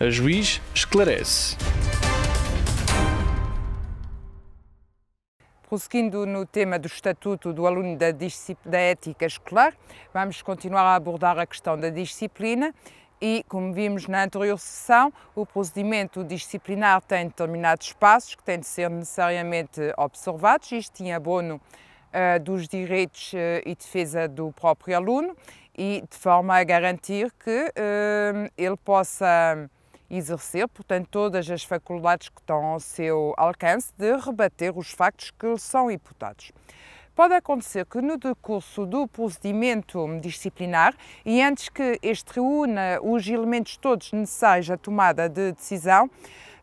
A juiz esclarece. Prosseguindo no tema do Estatuto do Aluno da, da, Ética Escolar, vamos continuar a abordar a questão da disciplina e, como vimos na anterior sessão, o procedimento disciplinar tem determinados passos que têm de ser necessariamente observados, isto em abono uh, dos direitos uh, e defesa do próprio aluno e de forma a garantir que uh, ele possa exercer, portanto, todas as faculdades que estão ao seu alcance de rebater os factos que lhe são imputados. Pode acontecer que no decurso do procedimento disciplinar e antes que este reúna os elementos todos necessários à tomada de decisão,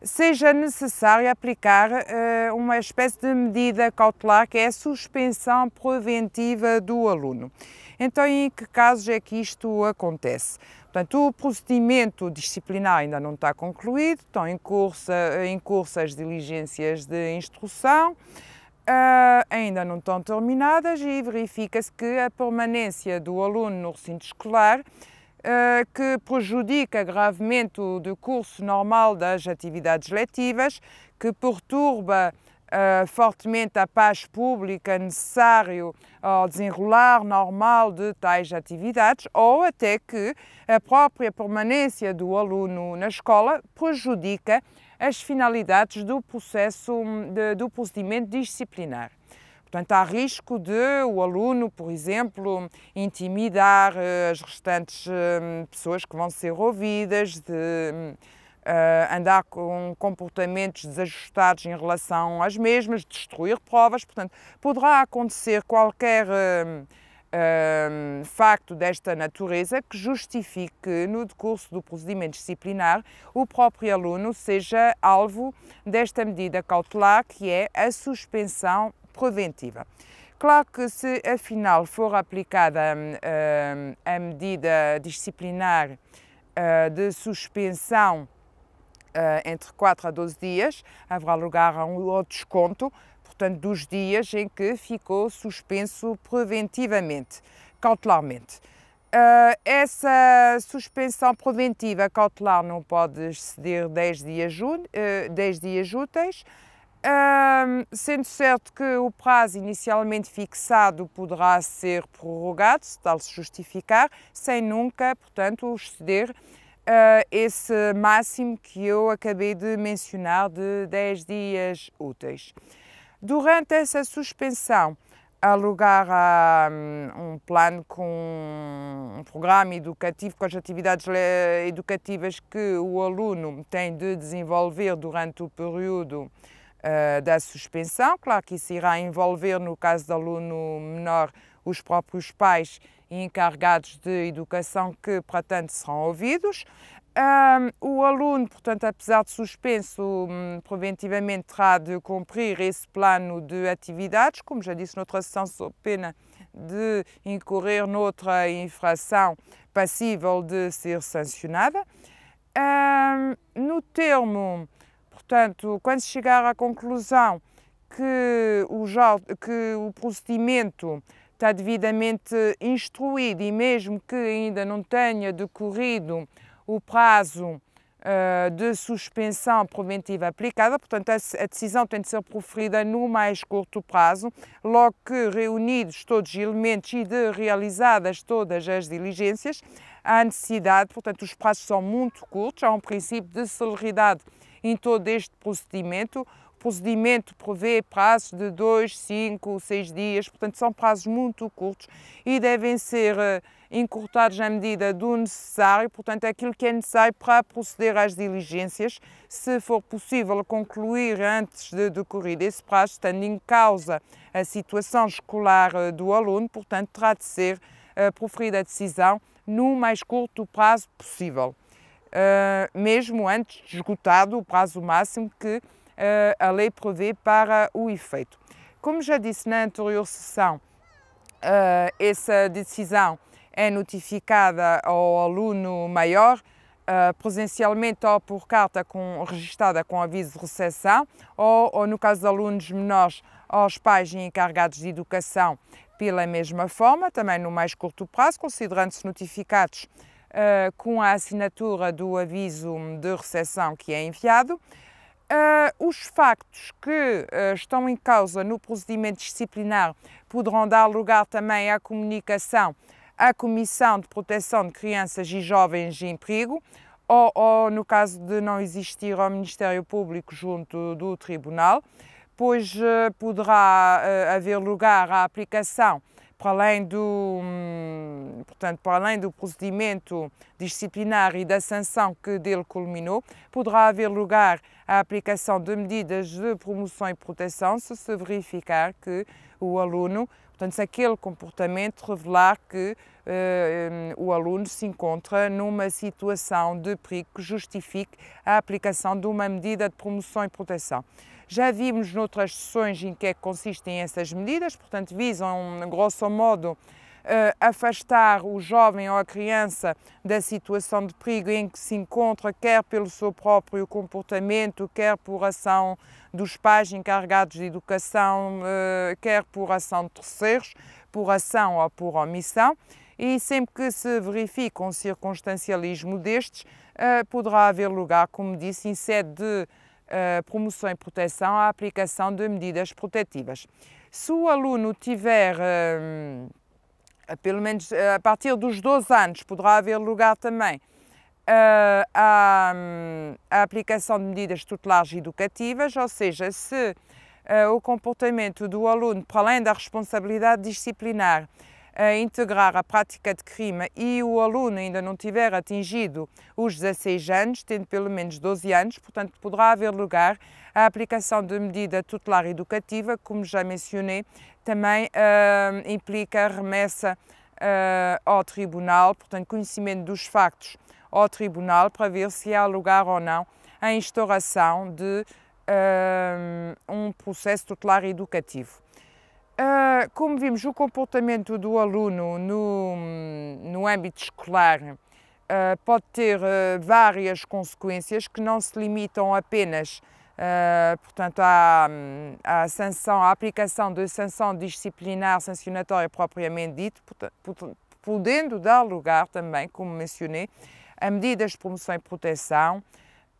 seja necessário aplicar uh, uma espécie de medida cautelar que é a suspensão preventiva do aluno. Então, em que casos é que isto acontece? Portanto, o procedimento disciplinar ainda não está concluído, estão em curso, eh, em curso as diligências de instrução, Uh, ainda não estão terminadas e verifica-se que a permanência do aluno no recinto escolar, eh, que prejudica gravemente o curso normal das atividades letivas, que perturba eh, fortemente a paz pública necessário ao desenrolar normal de tais atividades ou até que a própria permanência do aluno na escola prejudica as finalidades do processo hum, de, do procedimento disciplinar. Portanto, há risco de o aluno, por exemplo, intimidar eh, as restantes hum, pessoas que vão ser ouvidas, de hum, Uh, andar com comportamentos desajustados em relação às mesmas, destruir provas. Portanto, poderá acontecer qualquer uh, uh, facto desta natureza que justifique que, no decurso do procedimento disciplinar, o próprio aluno seja alvo desta medida cautelar, que é a suspensão preventiva. Claro que se afinal for aplicada a medida disciplinar de suspensão eh, entre 4 a 12 dias, haverá lugar a um desconto, portanto, dos dias em que ficou suspenso preventivamente, cautelarmente. Uh, essa suspensão preventiva cautelar não pode exceder 10 dias, uh, eh, 10 dias úteis, uh, sendo certo que o prazo inicialmente fixado poderá ser prorrogado, se tal se justificar, sem nunca, portanto, exceder uh, esse máximo que eu acabei de mencionar de 10 dias úteis. Durante essa suspensão, alugar um, um plano com um programa educativo, com as atividades eh, educativas que o aluno tem de desenvolver durante o período uh, da suspensão. Claro que isso irá envolver, no caso do aluno menor, os próprios pais e encarregados de educação que, portanto, serão ouvidos. Um, o aluno, portanto, apesar de suspenso, hum, preventivamente terá de cumprir esse plano de atividades, como já disse noutra sessão, sob pena de incorrer noutra infração passível de ser sancionada. Um, no termo, portanto, quando chegar à conclusão que o, que o procedimento está devidamente instruído e mesmo que ainda não tenha decorrido o prazo eh, de suspensão preventiva aplicada, portanto, a decisão tem de ser proferida no mais curto prazo, logo que reunidos todos os elementos e de realizadas todas as diligências, há necessidade, portanto, os prazos são muito curtos, há um princípio de celeridade em todo este procedimento, procedimento prevê prazos de 2, 5, 6 dias, portanto são prazos muito curtos e devem ser eh, encurtados na medida do necessário, portanto é aquilo que é necessário para proceder às diligências, se for possível concluir antes de decorrer esse prazo, estando em causa a situação escolar eh, do aluno, portanto terá de ser eh, proferida a decisão no mais curto prazo possível. Uh, mesmo antes de esgotado o prazo máximo que eh, a lei prevê para o efeito. Como já disse na anterior sessão, eh, essa decisão é notificada ao aluno maior eh, presencialmente ou por carta com, registada com aviso de recepção ou, ou, no caso de alunos menores, aos pais e encarregados de educação pela mesma forma, também no mais curto prazo, considerando-se notificados uh, com a assinatura do aviso de recepção que é enviado. Uh, os factos que uh, estão em causa no procedimento disciplinar poderão dar lugar também à comunicação à Comissão de Proteção de Crianças e Jovens de Emprego ou, ou no caso de não existir ao Ministério Público junto do Tribunal, pois uh, poderá haver lugar à aplicação para além do, hum, portanto, para além do procedimento disciplinar e da sanção que dele culminou, poderá haver lugar à aplicação de medidas de promoção e proteção se se verificar que o aluno, portanto, se aquele comportamento revelar que eh, o aluno se encontra numa situação de perigo que justifique a aplicação de uma medida de promoção e proteção. Já vimos noutras sessões em que, é que consistem essas medidas, portanto, visam, grosso modo, eh, afastar o jovem ou a criança da situação de perigo em que se encontra, quer pelo seu próprio comportamento, quer por ação dos pais encarregados de educação, eh, quer por ação de terceiros, por ação ou por omissão. E sempre que se verifica um circunstancialismo destes, eh, poderá haver lugar, como disse, em sede de eh, promoção e proteção à aplicação de medidas protetivas. Se o aluno tiver, eh, eh, pelo menos a partir dos 12 anos, poderá haver lugar também à aplicação de medidas tutelares educativas, ou seja, se o comportamento do aluno, para além da responsabilidade disciplinar, a integrar a prática de crime e o aluno ainda não tiver atingido os 16 anos, tendo pelo menos 12 anos, portanto poderá haver lugar à aplicação de medida tutelar educativa, como já mencionei, também uh, implica a remessa uh, ao tribunal, portanto conhecimento dos factos ao tribunal para ver se há lugar ou não à instauração de ah, um processo tutelar educativo. Uh, como vimos, o comportamento do aluno no, no âmbito escolar uh, pode ter uh, várias consequências que não se limitam apenas portanto, à, à, sanção, à aplicação de sanção disciplinar sancionatória propriamente dito, podendo dar lugar também, como mencionei, a medidas de promoção e proteção,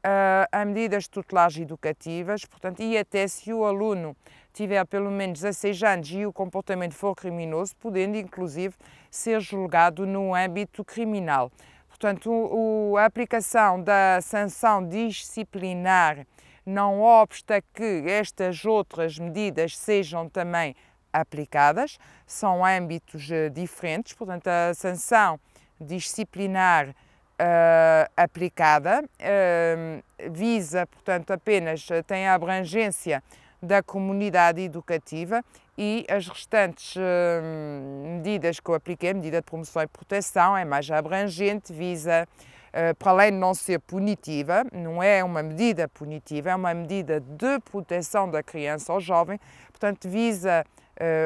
a ah, medidas tutelares educativas, portanto, e até se o aluno tiver pelo menos 16 anos e o comportamento for criminoso, podendo inclusive ser julgado no âmbito criminal. Portanto, o, a aplicação da sanção disciplinar, não obsta que estas outras medidas sejam também aplicadas, são âmbitos eh, diferentes, portanto, a sanção disciplinar Uh, aplicada, uh, visa, portanto, apenas ah, tem a abrangência da comunidade educativa e as restantes uh, medidas que eu apliquei, a medida de promoção e proteção, é mais abrangente, visa, para além de não ser punitiva, não é uma medida punitiva, é uma medida de proteção da criança ou jovem, portanto, visa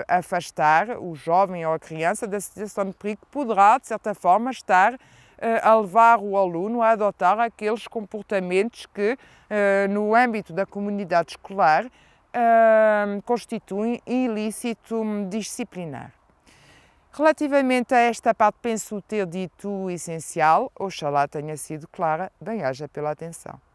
afastar o jovem ou a criança da situação de perigo que poderá, de certa forma, estar eh, a levar o aluno a adotar aqueles comportamentos que, eh, no âmbito da comunidade escolar, eh, constituem ilícito disciplinar. Relativamente a esta parte, penso ter dito essencial, oxalá tenha sido clara, bem haja pela atenção.